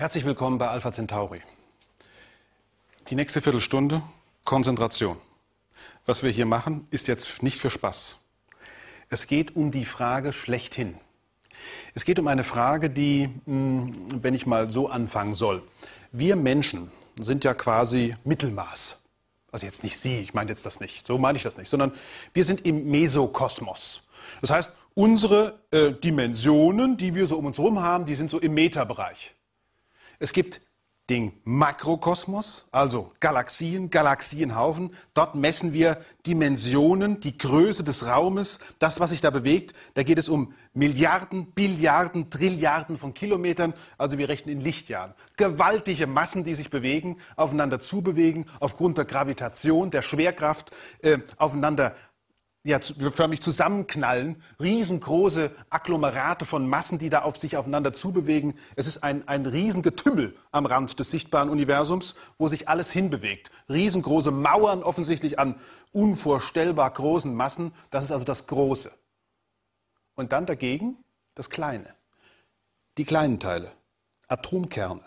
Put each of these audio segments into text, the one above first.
Herzlich willkommen bei Alpha Centauri. Die nächste Viertelstunde Konzentration. Was wir hier machen, ist jetzt nicht für Spaß. Es geht um die Frage schlechthin. Es geht um eine Frage, die, hm, wenn ich mal so anfangen soll, wir Menschen sind ja quasi Mittelmaß. Also jetzt nicht Sie, ich meine jetzt das nicht, so meine ich das nicht, sondern wir sind im Mesokosmos. Das heißt, unsere äh, Dimensionen, die wir so um uns herum haben, die sind so im Meterbereich. Es gibt den Makrokosmos, also Galaxien, Galaxienhaufen. Dort messen wir Dimensionen, die Größe des Raumes, das, was sich da bewegt. Da geht es um Milliarden, Billiarden, Trilliarden von Kilometern. Also wir rechnen in Lichtjahren. Gewaltige Massen, die sich bewegen, aufeinander zubewegen, aufgrund der Gravitation, der Schwerkraft, äh, aufeinander ja, förmlich zusammenknallen, riesengroße Agglomerate von Massen, die da auf sich aufeinander zubewegen. Es ist ein, ein Riesengetümmel am Rand des sichtbaren Universums, wo sich alles hinbewegt. Riesengroße Mauern offensichtlich an unvorstellbar großen Massen. Das ist also das Große. Und dann dagegen das Kleine. Die kleinen Teile, Atomkerne,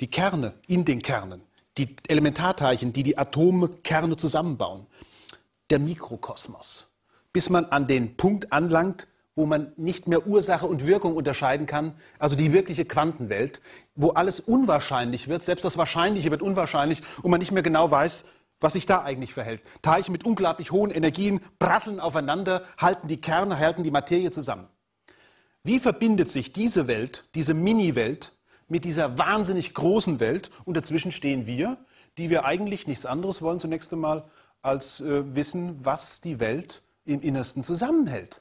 die Kerne in den Kernen, die Elementarteilchen, die die Atomkerne zusammenbauen der Mikrokosmos, bis man an den Punkt anlangt, wo man nicht mehr Ursache und Wirkung unterscheiden kann, also die wirkliche Quantenwelt, wo alles unwahrscheinlich wird, selbst das Wahrscheinliche wird unwahrscheinlich und man nicht mehr genau weiß, was sich da eigentlich verhält. Teilchen mit unglaublich hohen Energien prasseln aufeinander, halten die Kerne, halten die Materie zusammen. Wie verbindet sich diese Welt, diese Mini-Welt, mit dieser wahnsinnig großen Welt und dazwischen stehen wir, die wir eigentlich nichts anderes wollen zunächst einmal, als äh, Wissen, was die Welt im Innersten zusammenhält.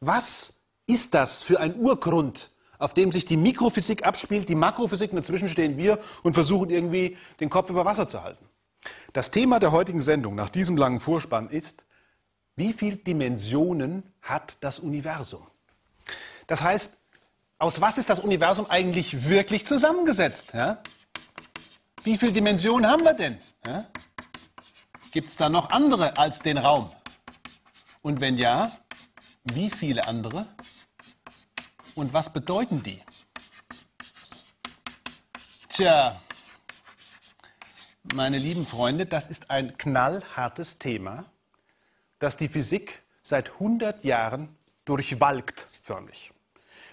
Was ist das für ein Urgrund, auf dem sich die Mikrophysik abspielt, die Makrophysik und dazwischen stehen wir und versuchen irgendwie den Kopf über Wasser zu halten? Das Thema der heutigen Sendung nach diesem langen Vorspann ist, wie viele Dimensionen hat das Universum? Das heißt, aus was ist das Universum eigentlich wirklich zusammengesetzt? Ja? Wie viele Dimensionen haben wir denn? Ja? Gibt es da noch andere als den Raum? Und wenn ja, wie viele andere? Und was bedeuten die? Tja, meine lieben Freunde, das ist ein knallhartes Thema, das die Physik seit 100 Jahren durchwalkt förmlich.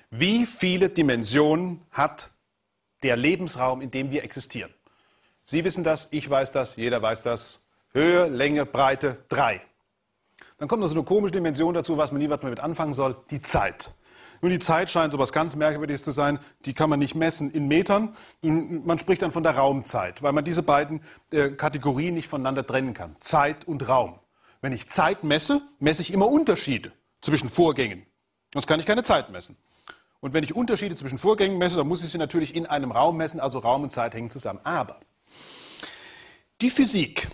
Wie viele Dimensionen hat der Lebensraum, in dem wir existieren? Sie wissen das, ich weiß das, jeder weiß das, Höhe, Länge, Breite, drei. Dann kommt noch so eine komische Dimension dazu, was man nie was damit anfangen soll, die Zeit. Nun, die Zeit scheint so etwas ganz Merkwürdiges zu sein, die kann man nicht messen in Metern. Man spricht dann von der Raumzeit, weil man diese beiden äh, Kategorien nicht voneinander trennen kann. Zeit und Raum. Wenn ich Zeit messe, messe ich immer Unterschiede zwischen Vorgängen. Sonst kann ich keine Zeit messen. Und wenn ich Unterschiede zwischen Vorgängen messe, dann muss ich sie natürlich in einem Raum messen, also Raum und Zeit hängen zusammen. Aber die Physik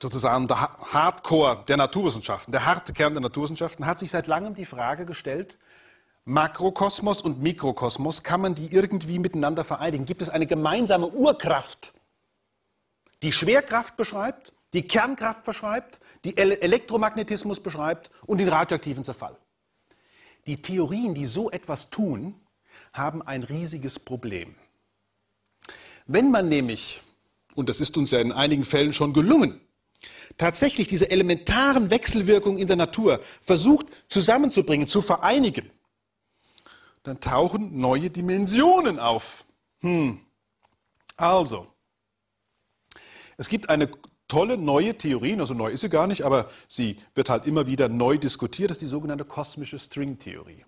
sozusagen der Hardcore der Naturwissenschaften, der harte Kern der Naturwissenschaften, hat sich seit langem die Frage gestellt, Makrokosmos und Mikrokosmos, kann man die irgendwie miteinander vereinigen? Gibt es eine gemeinsame Urkraft, die Schwerkraft beschreibt, die Kernkraft beschreibt, die Ele Elektromagnetismus beschreibt und den radioaktiven Zerfall? Die Theorien, die so etwas tun, haben ein riesiges Problem. Wenn man nämlich, und das ist uns ja in einigen Fällen schon gelungen, tatsächlich diese elementaren Wechselwirkungen in der Natur versucht zusammenzubringen, zu vereinigen, dann tauchen neue Dimensionen auf. Hm. Also, es gibt eine tolle neue Theorie, also neu ist sie gar nicht, aber sie wird halt immer wieder neu diskutiert, das ist die sogenannte kosmische Stringtheorie.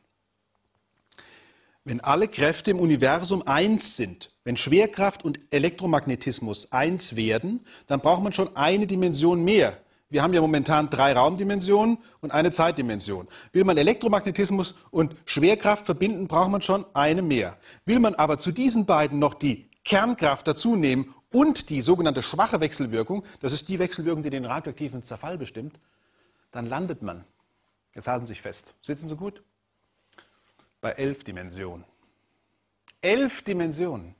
Wenn alle Kräfte im Universum eins sind, wenn Schwerkraft und Elektromagnetismus eins werden, dann braucht man schon eine Dimension mehr. Wir haben ja momentan drei Raumdimensionen und eine Zeitdimension. Will man Elektromagnetismus und Schwerkraft verbinden, braucht man schon eine mehr. Will man aber zu diesen beiden noch die Kernkraft dazu nehmen und die sogenannte schwache Wechselwirkung, das ist die Wechselwirkung, die den radioaktiven Zerfall bestimmt, dann landet man. Jetzt halten Sie sich fest. Sitzen Sie gut? Bei elf Dimensionen. Elf Dimensionen.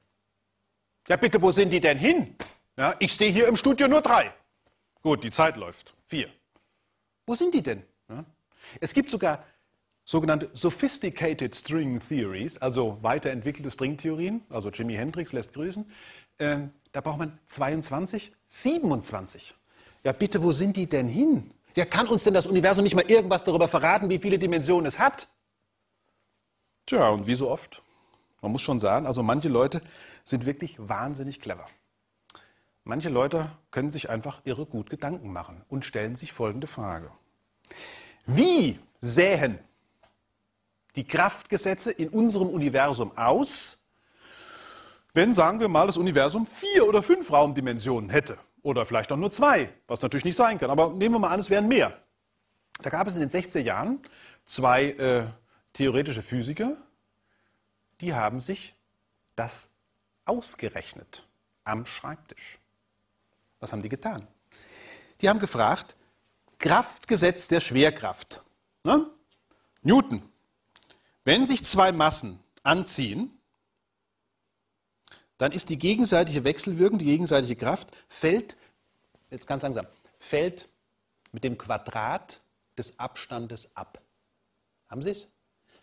Ja, bitte, wo sind die denn hin? Ja, ich sehe hier im Studio nur drei. Gut, die Zeit läuft. Vier. Wo sind die denn? Ja. Es gibt sogar sogenannte Sophisticated String Theories, also weiterentwickelte Stringtheorien, also Jimi Hendrix lässt grüßen. Äh, da braucht man 22, 27. Ja, bitte, wo sind die denn hin? Ja, kann uns denn das Universum nicht mal irgendwas darüber verraten, wie viele Dimensionen es hat? Tja, und wie so oft man muss schon sagen, also manche Leute sind wirklich wahnsinnig clever. Manche Leute können sich einfach irre gut Gedanken machen und stellen sich folgende Frage. Wie sähen die Kraftgesetze in unserem Universum aus, wenn, sagen wir mal, das Universum vier oder fünf Raumdimensionen hätte? Oder vielleicht auch nur zwei, was natürlich nicht sein kann. Aber nehmen wir mal an, es wären mehr. Da gab es in den 60er Jahren zwei äh, theoretische Physiker, die haben sich das ausgerechnet am Schreibtisch. Was haben die getan? Die haben gefragt, Kraftgesetz der Schwerkraft. Ne? Newton, wenn sich zwei Massen anziehen, dann ist die gegenseitige Wechselwirkung, die gegenseitige Kraft, fällt, jetzt ganz langsam, fällt mit dem Quadrat des Abstandes ab. Haben Sie es?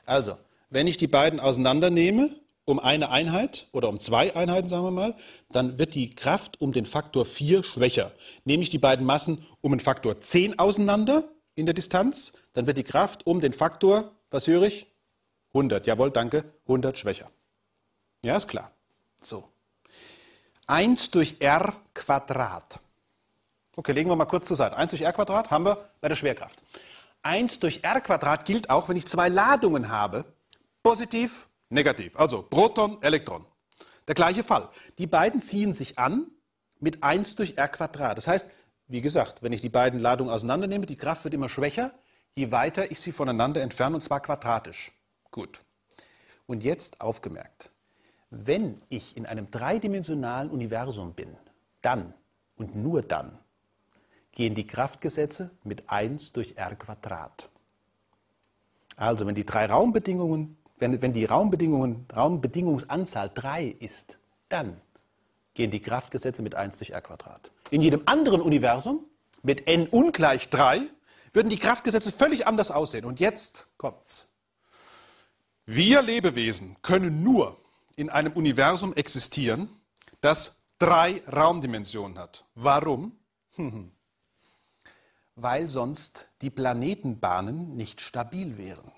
Also, wenn ich die beiden auseinandernehme, um eine Einheit oder um zwei Einheiten, sagen wir mal, dann wird die Kraft um den Faktor 4 schwächer. Nehme ich die beiden Massen um den Faktor 10 auseinander in der Distanz, dann wird die Kraft um den Faktor, was höre ich? 100, jawohl, danke, 100 schwächer. Ja, ist klar. So. 1 durch r Quadrat. Okay, legen wir mal kurz zur Seite. 1 durch r Quadrat haben wir bei der Schwerkraft. 1 durch r Quadrat gilt auch, wenn ich zwei Ladungen habe, Positiv, negativ. Also Proton, Elektron. Der gleiche Fall. Die beiden ziehen sich an mit 1 durch r Quadrat. Das heißt, wie gesagt, wenn ich die beiden Ladungen auseinandernehme, die Kraft wird immer schwächer, je weiter ich sie voneinander entferne, und zwar quadratisch. Gut. Und jetzt aufgemerkt. Wenn ich in einem dreidimensionalen Universum bin, dann und nur dann gehen die Kraftgesetze mit 1 durch r Quadrat. Also wenn die drei Raumbedingungen wenn, wenn die Raumbedingungen, Raumbedingungsanzahl 3 ist, dann gehen die Kraftgesetze mit 1 durch r Quadrat. In jedem anderen Universum mit n ungleich 3 würden die Kraftgesetze völlig anders aussehen. Und jetzt kommt's. Wir Lebewesen können nur in einem Universum existieren, das drei Raumdimensionen hat. Warum? Weil sonst die Planetenbahnen nicht stabil wären.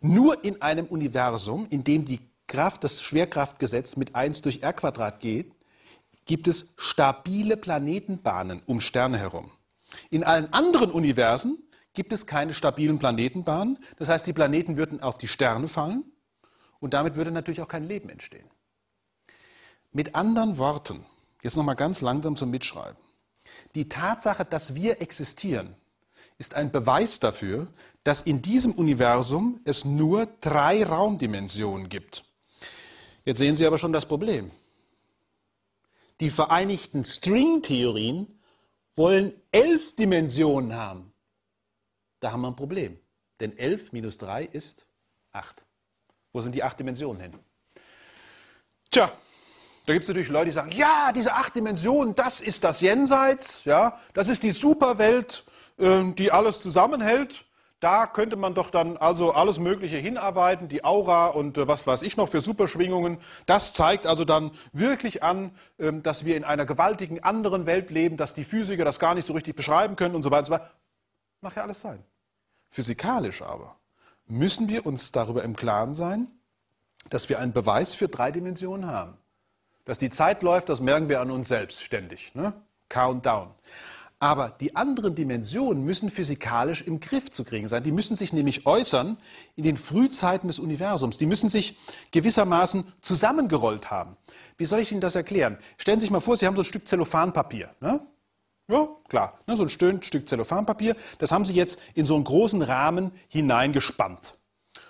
Nur in einem Universum, in dem die Kraft, das Schwerkraftgesetz mit 1 durch r Quadrat geht, gibt es stabile Planetenbahnen um Sterne herum. In allen anderen Universen gibt es keine stabilen Planetenbahnen. Das heißt, die Planeten würden auf die Sterne fallen und damit würde natürlich auch kein Leben entstehen. Mit anderen Worten, jetzt nochmal ganz langsam zum Mitschreiben. Die Tatsache, dass wir existieren, ist ein Beweis dafür, dass in diesem Universum es nur drei Raumdimensionen gibt. Jetzt sehen Sie aber schon das Problem. Die vereinigten Stringtheorien wollen elf Dimensionen haben. Da haben wir ein Problem. Denn elf minus drei ist acht. Wo sind die acht Dimensionen hin? Tja, da gibt es natürlich Leute, die sagen, ja, diese acht Dimensionen, das ist das Jenseits, ja, das ist die Superwelt, ähm, die alles zusammenhält. Da könnte man doch dann also alles Mögliche hinarbeiten, die Aura und äh, was weiß ich noch für Superschwingungen. Das zeigt also dann wirklich an, ähm, dass wir in einer gewaltigen anderen Welt leben, dass die Physiker das gar nicht so richtig beschreiben können und so weiter und so weiter. Mag ja alles sein. Physikalisch aber müssen wir uns darüber im Klaren sein, dass wir einen Beweis für drei Dimensionen haben. Dass die Zeit läuft, das merken wir an uns selbst ständig. Ne? Countdown. Aber die anderen Dimensionen müssen physikalisch im Griff zu kriegen sein. Die müssen sich nämlich äußern in den Frühzeiten des Universums. Die müssen sich gewissermaßen zusammengerollt haben. Wie soll ich Ihnen das erklären? Stellen Sie sich mal vor, Sie haben so ein Stück Zellophanpapier. Ne? Ja, klar. Ne? So ein Stück Zellophanpapier. Das haben Sie jetzt in so einen großen Rahmen hineingespannt.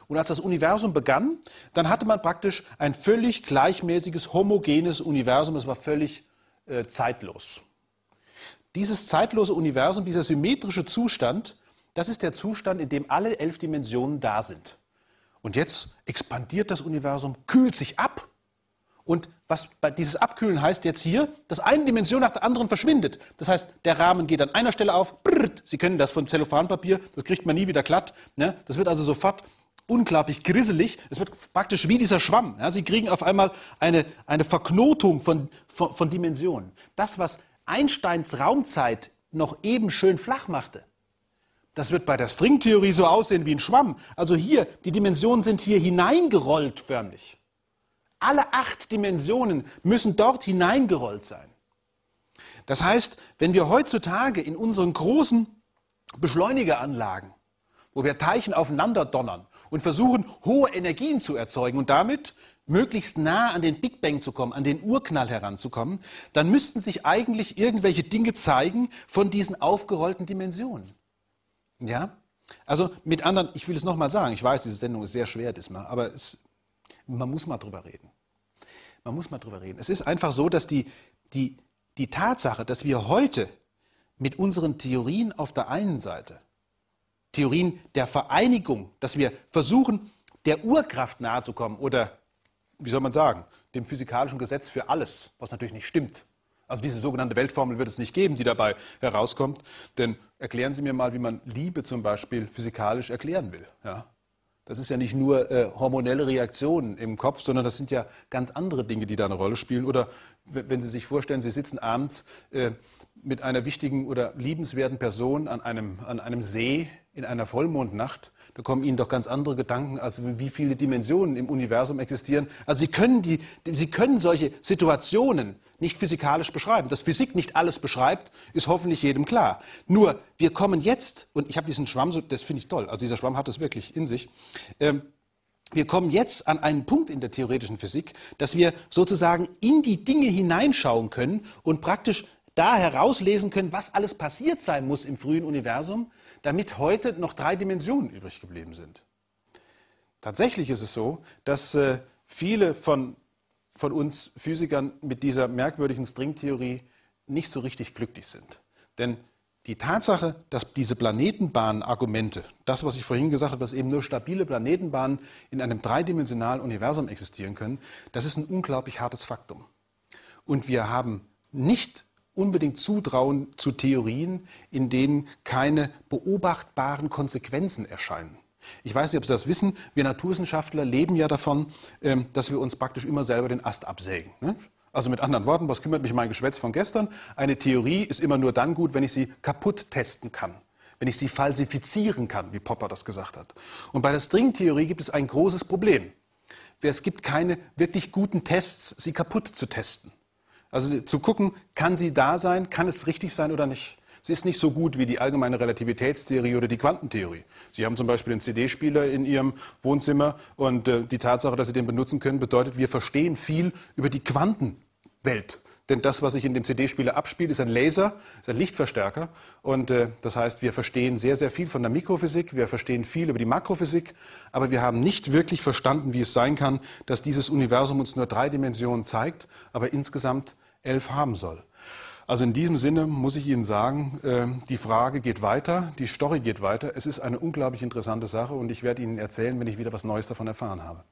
Und als das Universum begann, dann hatte man praktisch ein völlig gleichmäßiges, homogenes Universum. Es war völlig äh, zeitlos. Dieses zeitlose Universum, dieser symmetrische Zustand, das ist der Zustand, in dem alle elf Dimensionen da sind. Und jetzt expandiert das Universum, kühlt sich ab. Und was bei dieses Abkühlen heißt jetzt hier, dass eine Dimension nach der anderen verschwindet. Das heißt, der Rahmen geht an einer Stelle auf. Brrrt, Sie kennen das von Zellophanpapier, das kriegt man nie wieder glatt. Ne? Das wird also sofort unglaublich grisselig. Es wird praktisch wie dieser Schwamm. Ja? Sie kriegen auf einmal eine, eine Verknotung von, von, von Dimensionen. Das, was Einsteins Raumzeit noch eben schön flach machte. Das wird bei der Stringtheorie so aussehen wie ein Schwamm. Also hier, die Dimensionen sind hier hineingerollt förmlich. Alle acht Dimensionen müssen dort hineingerollt sein. Das heißt, wenn wir heutzutage in unseren großen Beschleunigeranlagen, wo wir Teilchen aufeinander donnern und versuchen, hohe Energien zu erzeugen und damit möglichst nah an den Big Bang zu kommen, an den Urknall heranzukommen, dann müssten sich eigentlich irgendwelche Dinge zeigen von diesen aufgerollten Dimensionen. Ja? Also mit anderen, ich will es nochmal sagen, ich weiß, diese Sendung ist sehr schwer diesmal, aber es, man muss mal drüber reden. Man muss mal drüber reden. Es ist einfach so, dass die, die, die Tatsache, dass wir heute mit unseren Theorien auf der einen Seite, Theorien der Vereinigung, dass wir versuchen, der Urkraft nahezukommen oder wie soll man sagen, dem physikalischen Gesetz für alles, was natürlich nicht stimmt. Also diese sogenannte Weltformel wird es nicht geben, die dabei herauskommt. Denn erklären Sie mir mal, wie man Liebe zum Beispiel physikalisch erklären will. Ja? Das ist ja nicht nur äh, hormonelle Reaktionen im Kopf, sondern das sind ja ganz andere Dinge, die da eine Rolle spielen. Oder wenn Sie sich vorstellen, Sie sitzen abends äh, mit einer wichtigen oder liebenswerten Person an einem, an einem See in einer Vollmondnacht da kommen Ihnen doch ganz andere Gedanken, als wie viele Dimensionen im Universum existieren. Also Sie können, die, Sie können solche Situationen nicht physikalisch beschreiben. Dass Physik nicht alles beschreibt, ist hoffentlich jedem klar. Nur, wir kommen jetzt, und ich habe diesen Schwamm, so, das finde ich toll, also dieser Schwamm hat es wirklich in sich, ähm, wir kommen jetzt an einen Punkt in der theoretischen Physik, dass wir sozusagen in die Dinge hineinschauen können und praktisch da herauslesen können, was alles passiert sein muss im frühen Universum, damit heute noch drei Dimensionen übrig geblieben sind. Tatsächlich ist es so, dass äh, viele von, von uns Physikern mit dieser merkwürdigen Stringtheorie nicht so richtig glücklich sind. Denn die Tatsache, dass diese Planetenbahnen-Argumente, das, was ich vorhin gesagt habe, dass eben nur stabile Planetenbahnen in einem dreidimensionalen Universum existieren können, das ist ein unglaublich hartes Faktum. Und wir haben nicht unbedingt zutrauen zu Theorien, in denen keine beobachtbaren Konsequenzen erscheinen. Ich weiß nicht, ob Sie das wissen, wir Naturwissenschaftler leben ja davon, ähm, dass wir uns praktisch immer selber den Ast absägen. Ne? Also mit anderen Worten, was kümmert mich mein Geschwätz von gestern? Eine Theorie ist immer nur dann gut, wenn ich sie kaputt testen kann wenn ich sie falsifizieren kann, wie Popper das gesagt hat. Und bei der Stringtheorie gibt es ein großes Problem. Es gibt keine wirklich guten Tests, sie kaputt zu testen. Also zu gucken, kann sie da sein, kann es richtig sein oder nicht. Sie ist nicht so gut wie die allgemeine Relativitätstheorie oder die Quantentheorie. Sie haben zum Beispiel einen CD-Spieler in Ihrem Wohnzimmer und äh, die Tatsache, dass Sie den benutzen können, bedeutet, wir verstehen viel über die Quantenwelt. Denn das, was sich in dem CD-Spieler abspielt, ist ein Laser, ist ein Lichtverstärker. Und äh, das heißt, wir verstehen sehr, sehr viel von der Mikrophysik, wir verstehen viel über die Makrophysik, aber wir haben nicht wirklich verstanden, wie es sein kann, dass dieses Universum uns nur drei Dimensionen zeigt, aber insgesamt elf haben soll. Also in diesem Sinne muss ich Ihnen sagen, äh, die Frage geht weiter, die Story geht weiter. Es ist eine unglaublich interessante Sache und ich werde Ihnen erzählen, wenn ich wieder was Neues davon erfahren habe.